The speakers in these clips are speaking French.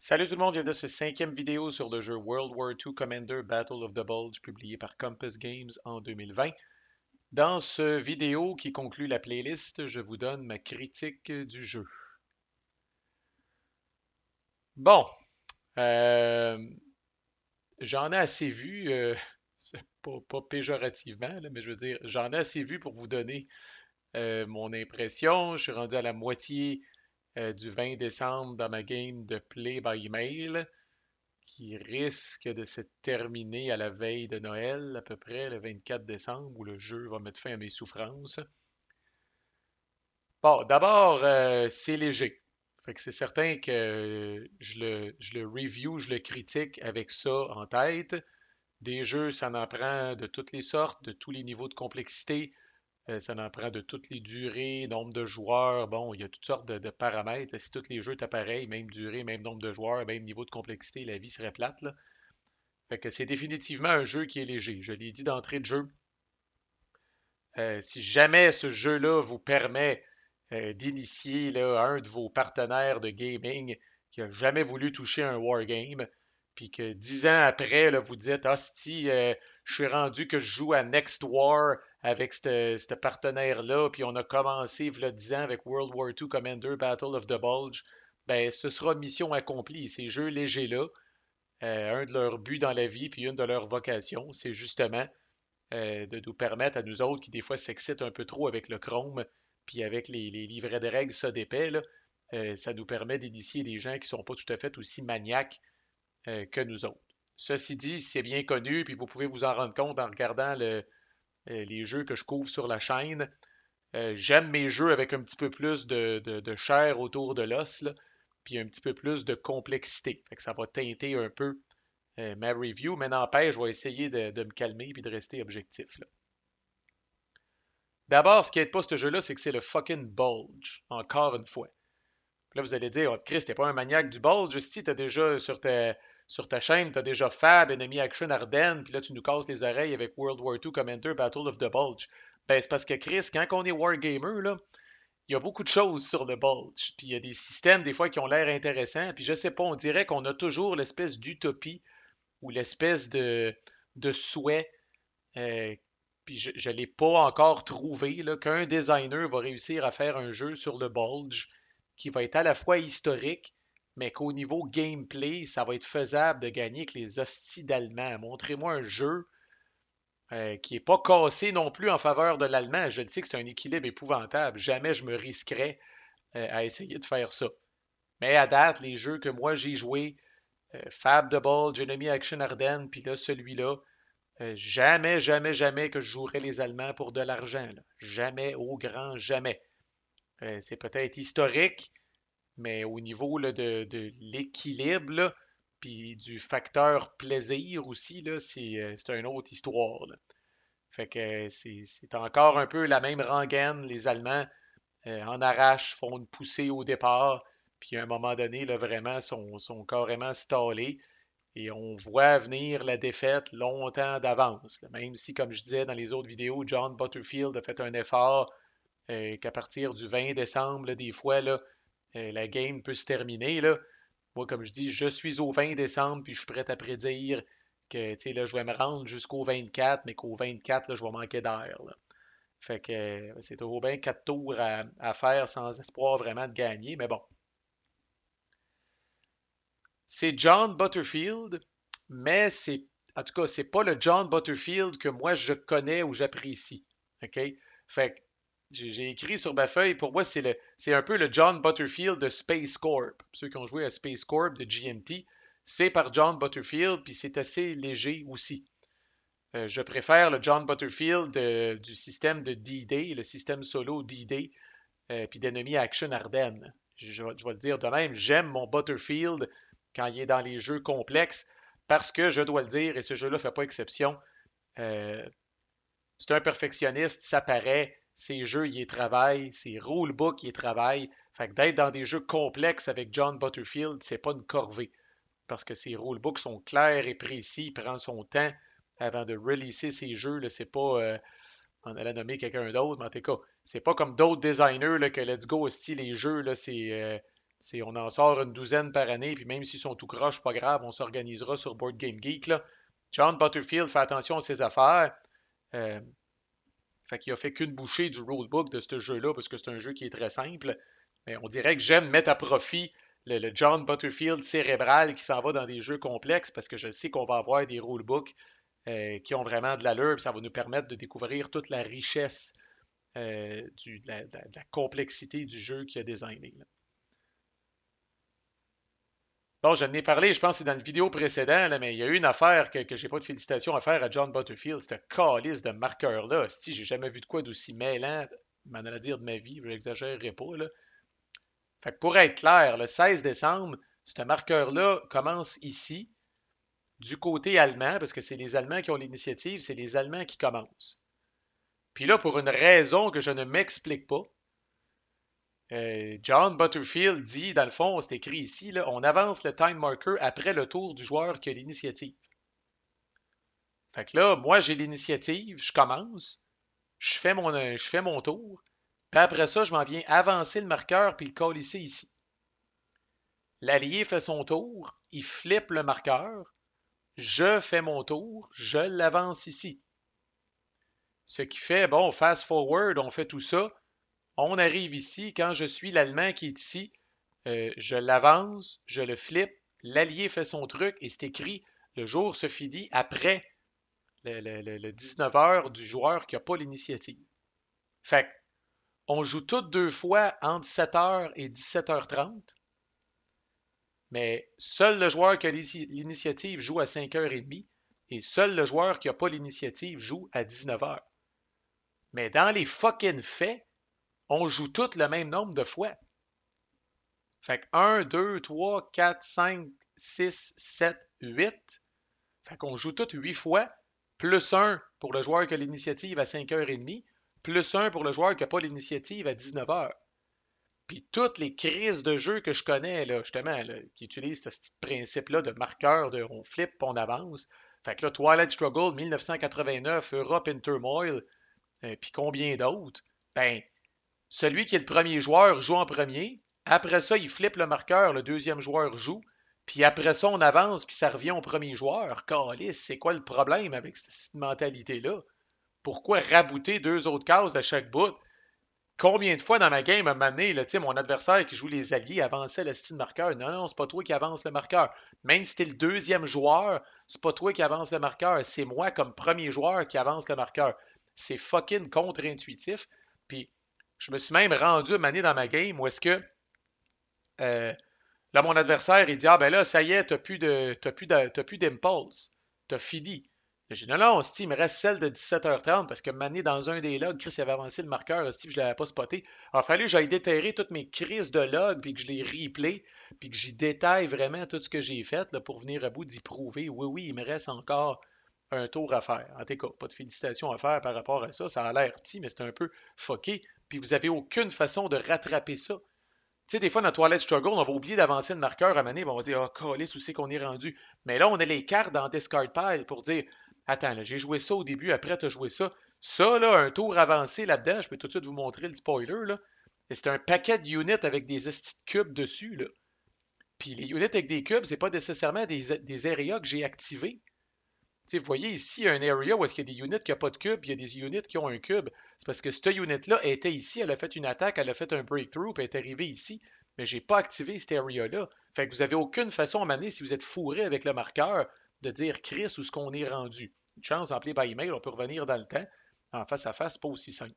Salut tout le monde, bienvenue dans ce cinquième vidéo sur le jeu World War II Commander Battle of the Bulge publié par Compass Games en 2020. Dans ce vidéo qui conclut la playlist, je vous donne ma critique du jeu. Bon, euh, j'en ai assez vu, euh, pas, péjorativement, mais je veux dire, j'en ai assez vu pour vous donner euh, mon impression. Je suis rendu à la moitié euh, du 20 décembre dans ma game de Play by Email qui risque de se terminer à la veille de Noël, à peu près le 24 décembre, où le jeu va mettre fin à mes souffrances. Bon, d'abord, euh, c'est léger. c'est certain que je le, je le review, je le critique avec ça en tête. Des jeux, ça en prend de toutes les sortes, de tous les niveaux de complexité. Euh, ça en prend de toutes les durées, nombre de joueurs. Bon, il y a toutes sortes de, paramètres. Si tous les jeux étaient pareils, même durée, même nombre de joueurs, même niveau de complexité, la vie serait plate. Fait que c'est définitivement un jeu qui est léger. Je l'ai dit d'entrée de jeu. Euh, si jamais ce jeu-là vous permet euh, d'initier un de vos partenaires de gaming qui n'a jamais voulu toucher un wargame, puis que dix ans après, vous dites ah si, je suis rendu que je joue à Next War avec ce partenaire-là, puis on a commencé le 10 ans avec World War II Commander Battle of the Bulge, ben, ce sera mission accomplie. Ces jeux légers-là, euh, un de leurs buts dans la vie, puis une de leurs vocations, c'est justement euh, de nous permettre à nous autres qui des fois s'excitent un peu trop avec le Chrome, puis avec les, livrets de règles, ça d'épais, euh, ça nous permet d'initier des gens qui ne sont pas tout à fait aussi maniaques que nous autres. Ceci dit, c'est bien connu, puis vous pouvez vous en rendre compte en regardant le, euh, les jeux que je couvre sur la chaîne. Euh, j'aime mes jeux avec un petit peu plus de, chair autour de l'os, puis un petit peu plus de complexité. ça va teinter un peu euh, ma review, mais n'empêche, je vais essayer de, me calmer et de rester objectif. D'abord, ce qui n'aide pas ce jeu-là, c'est que c'est le fucking bulge, encore une fois. là, vous allez dire, Christ, ah, Chris, t'es pas un maniaque du bulge, si t'as déjà sur tes sur ta chaîne, tu as déjà Fab, Enemy Action, Ardennes, puis là, tu nous casses les oreilles avec World War II Commander, Battle of the Bulge. Ben, c'est parce que Chris, quand on est Wargamer, là, il y a beaucoup de choses sur le Bulge. Puis il y a des systèmes, des fois, qui ont l'air intéressants. Puis je sais pas, on dirait qu'on a toujours l'espèce d'utopie ou l'espèce de, souhait. Euh, puis je ne l'ai pas encore trouvé, qu'un designer va réussir à faire un jeu sur le Bulge qui va être à la fois historique, mais qu'au niveau gameplay, ça va être faisable de gagner avec les hosties d'Allemands. Montrez-moi un jeu euh, qui n'est pas cassé non plus en faveur de l'Allemand. Je le sais que c'est un équilibre épouvantable. Jamais je me risquerais euh, à essayer de faire ça. Mais à date, les jeux que moi j'ai joués, euh, Fab de Ball, Action Arden, puis là celui-là, jamais, jamais, jamais que je jouerais les Allemands pour de l'argent. Jamais, au grand jamais. c'est peut-être historique, mais au niveau de, l'équilibre, puis du facteur plaisir aussi, euh, c'est une autre histoire. Fait que euh, c'est encore un peu la même rengaine. Les Allemands euh, en arrachent, font une poussée au départ, puis à un moment donné, là, vraiment, sont, sont carrément stallés. Et on voit venir la défaite longtemps d'avance. Même si, comme je disais dans les autres vidéos, John Butterfield a fait un effort qu'à partir du 20 décembre, des fois, là, euh, la game peut se terminer. Là. Moi, comme je dis, je suis au 20 décembre, puis je suis prêt à prédire que là, je vais me rendre jusqu'au 24, mais qu'au 24, là, je vais manquer d'air. Fait que euh, c'est au bien quatre tours à, faire sans espoir vraiment de gagner, mais bon. C'est John Butterfield, mais c'est en tout cas, c'est pas le John Butterfield que moi je connais ou j'apprécie. OK? Fait que j'ai écrit sur ma feuille, pour moi, c'est, c'est un peu le John Butterfield de Space Corp. Ceux qui ont joué à Space Corp de GMT, c'est par John Butterfield, puis c'est assez léger aussi. Euh, je préfère le John Butterfield du système de D-Day, le système solo D-Day, euh, puis d'ennemi Action Ardenne. Je, dois vais le dire de même, j'aime mon Butterfield quand il est dans les jeux complexes, parce que je dois le dire, et ce jeu-là ne fait pas exception, euh, c'est un perfectionniste, ça paraît, ses jeux, il y travaille, ses rulebooks, il travaille. Fait que d'être dans des jeux complexes avec John Butterfield, c'est pas une corvée. Parce que ses rulebooks sont clairs et précis, il prend son temps avant de releaser ses jeux. C'est pas. Euh, on allait nommer quelqu'un d'autre, mais en tout cas, c'est pas comme d'autres designers là, que Let's Go style les jeux, là, euh, c'est. on en sort une douzaine par année, puis même s'ils sont tout croches, pas grave, on s'organisera sur Board Game Geek. Là. John Butterfield fait attention à ses affaires. Euh, fait qu'il a fait qu'une bouchée du rulebook de ce jeu-là, parce que c'est un jeu qui est très simple. Mais on dirait que j'aime mettre à profit le, John Butterfield cérébral qui s'en va dans des jeux complexes, parce que je sais qu'on va avoir des rulebooks euh, qui ont vraiment de l'allure, ça va nous permettre de découvrir toute la richesse euh, du, de, la, complexité du jeu qu'il a designé. Bon, je ai parlé, je pense, c'est dans une vidéo précédente, mais il y a eu une affaire que, que j'ai pas de félicitations à faire à John Butterfield, un calice de marqueur-là. Si j'ai jamais vu de quoi d'aussi mêlant, m'en à dire de ma vie, je n'exagérerai pas. pour être clair, le 16 décembre, ce marqueur-là commence ici, du côté allemand, parce que c'est les Allemands qui ont l'initiative, c'est les Allemands qui commencent. Puis là, pour une raison que je ne m'explique pas, euh, John Butterfield dit, dans le fond, c'est écrit ici, on avance le time marker après le tour du joueur qui a l'initiative. Fait que là, moi, j'ai l'initiative, je commence, je fais mon, euh, je fais mon tour, puis après ça, je m'en viens avancer le marqueur puis le ici, ici. L'allié fait son tour, il flippe le marqueur, je fais mon tour, je l'avance ici. Ce qui fait, bon, fast forward, on fait tout ça, on arrive ici, quand je suis l'Allemand qui est ici, euh, je l'avance, je le flippe, l'allié fait son truc et c'est écrit le jour se finit après le, 19h du joueur qui n'a pas l'initiative. Fait on joue toutes deux fois entre 17 h et 17h30, mais seul le joueur qui a l'initiative joue à 5h30 et seul le joueur qui n'a pas l'initiative joue à 19h. Mais dans les fucking faits, on joue toutes le même nombre de fois. Fait que 1, 2, 3, 4, 5, 6, 7, 8. Fait qu'on joue toutes 8 fois, plus 1 pour le joueur qui a l'initiative à 5h30, plus 1 pour le joueur qui n'a pas l'initiative à 19h. Puis toutes les crises de jeu que je connais, là, justement, qui utilisent ce petit principe-là de marqueur, de on flip, on avance. Fait que là, Twilight Struggle, 1989, Europe in Turmoil, et euh, puis combien d'autres? Ben, celui qui est le premier joueur joue en premier. Après ça, il flippe le marqueur, le deuxième joueur joue. Puis après ça, on avance, puis ça revient au premier joueur. Calice, c'est quoi le problème avec cette mentalité-là? Pourquoi rabouter deux autres cases à chaque bout? Combien de fois dans ma game, à le là, mon adversaire qui joue les alliés avançait le style marqueur. Non, non, c'est pas toi qui avance le marqueur. Même si t'es le deuxième joueur, c'est pas toi qui avance le marqueur. C'est moi, comme premier joueur, qui avance le marqueur. C'est fucking contre-intuitif. Je me suis même rendu à dans ma game où est-ce que euh, là, mon adversaire, il dit Ah ben là, ça y est, t'as plus de. plus d'impulse. T'as fini. J'ai dit non, non, Steve, il me reste celle de 17h30 parce que Mané, dans un des logs, Chris avait avancé le marqueur, Steve, je ne l'avais pas spoté. Alors, il fallait fallu que j'aille déterrer toutes mes crises de logs, puis que je les replay, puis que j'y détaille vraiment tout ce que j'ai fait pour venir à bout d'y prouver. Oui, oui, il me reste encore un tour à faire. En tout cas, pas de félicitations à faire par rapport à ça. Ça a l'air petit, mais c'est un peu foqué puis vous n'avez aucune façon de rattraper ça. Tu sais, des fois, dans toilette struggle, on va oublier d'avancer le marqueur à maner, on va dire, oh, ah, les où qu'on est rendu? Mais là, on a les cartes dans Discard Pile pour dire, attends, j'ai joué ça au début, après, tu as joué ça. Ça, là, un tour avancé là-dedans, je peux tout de suite vous montrer le spoiler, là. C'est un paquet de units avec des cubes dessus, là. Puis les units avec des cubes, c'est pas nécessairement des, des areas que j'ai activées vous voyez ici, un area où est-ce qu'il y a des units qui n'ont pas de cube, il y a des units qui ont un cube. C'est parce que cette unit-là était ici, elle a fait une attaque, elle a fait un breakthrough, puis elle est arrivée ici. Mais je n'ai pas activé cet area-là. Fait que vous n'avez aucune façon à m'amener, si vous êtes fourré avec le marqueur, de dire Chris ou ce qu'on est rendu. Une chance, d'appeler par email, on peut revenir dans le temps. En face à face, pas aussi simple.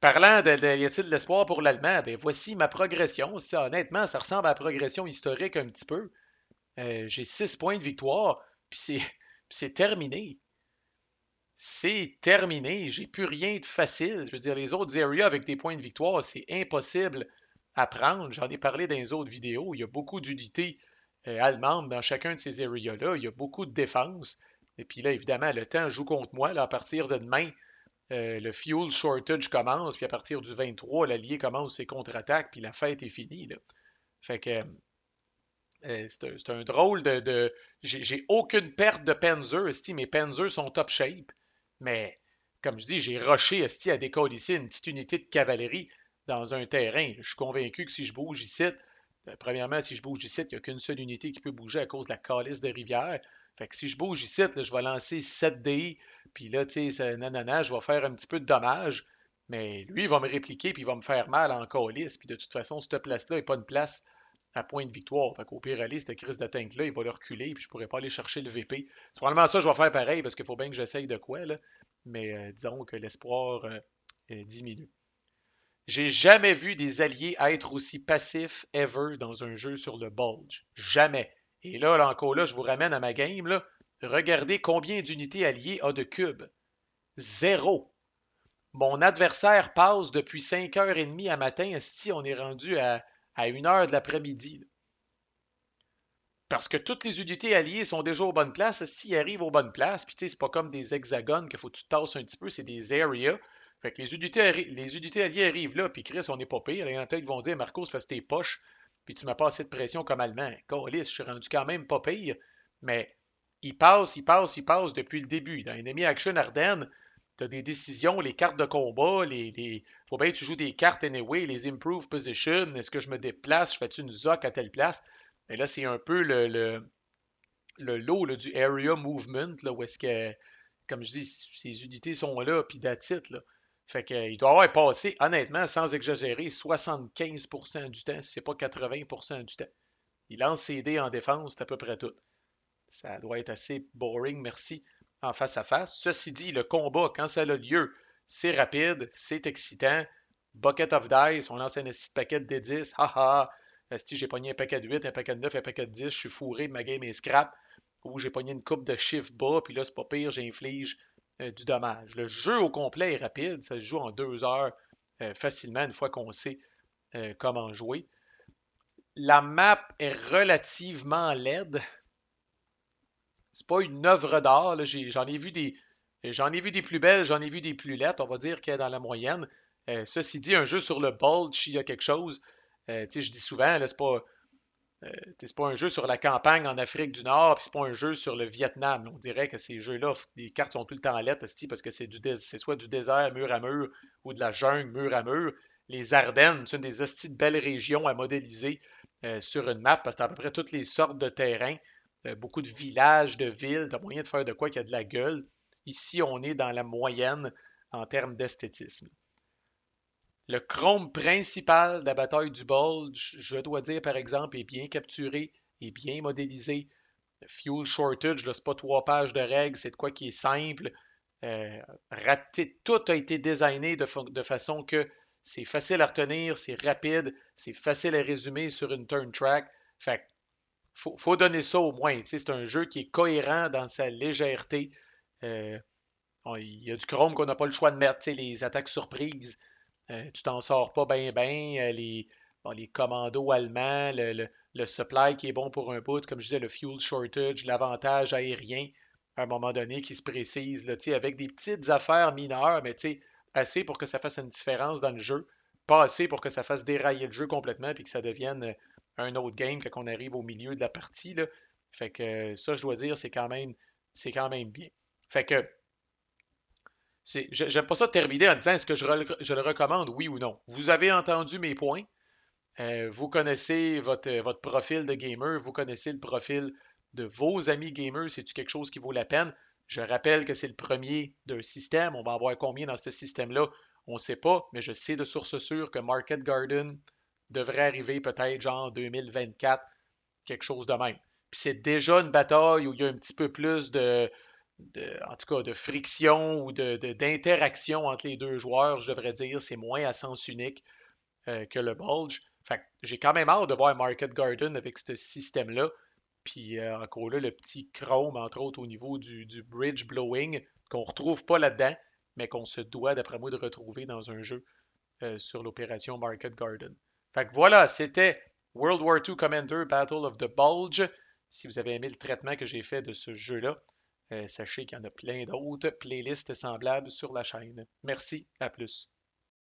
parlant de, y a-t-il de l'espoir pour l'Allemand, ben voici ma progression. honnêtement, ça ressemble à la progression historique un petit peu. Euh, j'ai 6 points de victoire. Puis c'est terminé. C'est terminé. J'ai plus rien de facile. Je veux dire, les autres areas avec des points de victoire, c'est impossible à prendre. J'en ai parlé dans les autres vidéos. Il y a beaucoup d'unités euh, allemandes dans chacun de ces areas-là. Il y a beaucoup de défense. Et puis là, évidemment, le temps joue contre moi. Là, à partir de demain, euh, le fuel shortage commence, puis à partir du 23, l'allié commence ses contre-attaques, puis la fête est finie. Là. Fait que euh, euh, c'est un, drôle de. j'ai aucune perte de Panzer, esti. Mes Panzers sont top shape. Mais, comme je dis, j'ai rushé, esti, à ici une petite unité de cavalerie dans un terrain. Je suis convaincu que si je bouge ici, euh, premièrement, si je bouge ici, il n'y a qu'une seule unité qui peut bouger à cause de la colisse de rivière. Fait que si je bouge ici, je vais lancer 7 d puis là, tu sais, nanana, je vais faire un petit peu de dommage, mais lui, il va me répliquer, puis il va me faire mal en calice. Puis de toute façon, cette place-là n'est pas une place à point de victoire. Au qu'au pire aller, cette crise de tank-là, il va le reculer, puis je pourrais pas aller chercher le VP. C'est probablement ça je vais faire pareil, parce qu'il faut bien que j'essaye de quoi, là. Mais euh, disons que l'espoir euh, diminue. J'ai jamais vu des alliés être aussi passifs ever dans un jeu sur le bulge. Jamais. Et là, encore là, je vous ramène à ma game, là. Regardez combien d'unités alliées a de cubes. Zéro. Mon adversaire passe depuis 5h30 à matin. Si on est rendu à à une heure de l'après-midi. Parce que toutes les unités alliées sont déjà aux bonnes places. S'ils arrivent aux bonnes places, puis tu sais, c'est pas comme des hexagones qu'il faut que tu tasses un petit peu, c'est des areas. Fait que les unités, les alliées arrivent là, puis Chris, on n'est pas pire. Il y vont dire, Marcos, parce que t'es poche, puis tu m'as pas assez de pression comme Allemand. Colis, je suis rendu quand même pas pire. Mais ils passent, ils passent, ils passent depuis le début. Dans Enemy Action Ardenne, as des décisions, les cartes de combat, les, les, faut bien que tu joues des cartes anyway, les improve position, est-ce que je me déplace, je fais-tu une zoc à telle place? Mais là, c'est un peu le, le, lot du area movement, là, où est-ce que, comme je dis, ces unités sont là, puis d'attitude, là. Fait qu'il doit avoir passé, honnêtement, sans exagérer, 75% du temps, si c'est pas 80% du temps. Il lance ses dés en défense, c'est à peu près tout. Ça doit être assez boring, merci face à face. Ceci dit, le combat, quand ça a lieu, c'est rapide, c'est excitant. Bucket of Dice, on lance un paquet de 10 Ah si j'ai pogné un paquet de 8, un paquet de 9, un paquet de 10, je suis fourré, ma game est scrap, ou j'ai pogné une coupe de chiffres bas, puis là, c'est pas pire, j'inflige euh, du dommage. Le jeu au complet est rapide, ça se joue en deux heures euh, facilement, une fois qu'on sait euh, comment jouer. La map est relativement laide, c'est pas une œuvre d'art. J'en ai, vu des. Euh, j'en ai vu des plus belles, j'en ai vu des plus lettres, on va dire qu'il y a dans la moyenne. Euh, ceci dit, un jeu sur le bulge, il y a quelque chose. Euh, je dis souvent, c'est pas. pas un jeu sur la campagne en Afrique du Nord, puis c'est pas un jeu sur le Vietnam. On dirait que ces jeux-là, les cartes sont tout le temps en lettres, parce que c'est, soit du désert mur à mur ou de la jungle mur à mur. Les Ardennes, c'est une des hosties belles régions à modéliser sur une map, parce que à peu près toutes les sortes de terrains. Euh, beaucoup de villages, de villes, tu as moyen de faire de quoi qu'il y a de la gueule. Ici, on est dans la moyenne en termes d'esthétisme. Le chrome principal de la bataille du Bulge, je dois dire par exemple, est bien capturé, est bien modélisé. fuel shortage, c'est pas trois pages de règles, c'est de quoi qui est simple. Euh, tout a été designé de, façon que c'est facile à retenir, c'est rapide, c'est facile à résumer sur une turn track. Fait faut, faut donner ça au moins. C'est un jeu qui est cohérent dans sa légèreté. Euh, il y a du chrome qu'on n'a pas le choix de mettre. Les attaques surprises, euh, tu t'en sors pas bien, bien. Euh, les, commandos allemands, le, supply qui est bon pour un bout, comme je disais, le fuel shortage, l'avantage aérien, à un moment donné, qui se précise, avec des petites affaires mineures, mais assez pour que ça fasse une différence dans le jeu, pas assez pour que ça fasse dérailler le jeu complètement puis que ça devienne un autre game quand on arrive au milieu de la partie. Fait que ça, je dois dire, c'est quand même, c'est quand même bien. Fait que j'aime pas ça terminer en disant est-ce que je, le recommande, oui ou non. Vous avez entendu mes points. Euh, vous connaissez votre, votre profil de gamer, vous connaissez le profil de vos amis gamers, c'est-tu quelque chose qui vaut la peine? Je rappelle que c'est le premier d'un système. On va avoir combien dans ce système-là? On ne sait pas, mais je sais de source sûre que Market Garden, devrait arriver peut-être genre 2024, quelque chose de même. Puis c'est déjà une bataille où il y a un petit peu plus de, en tout cas, de friction ou d'interaction entre les deux joueurs, je devrais dire. C'est moins à sens unique euh, que le Bulge. Fait j'ai quand même hâte de voir Market Garden avec ce système-là. Puis euh, encore là, le petit chrome, entre autres, au niveau du, bridge blowing, qu'on ne retrouve pas là-dedans, mais qu'on se doit, d'après moi, de retrouver dans un jeu euh, sur l'opération Market Garden voilà, c'était World War II Commander Battle of the Bulge. Si vous avez aimé le traitement que j'ai fait de ce jeu-là, euh, sachez qu'il y en a plein d'autres playlists semblables sur la chaîne. Merci, à plus.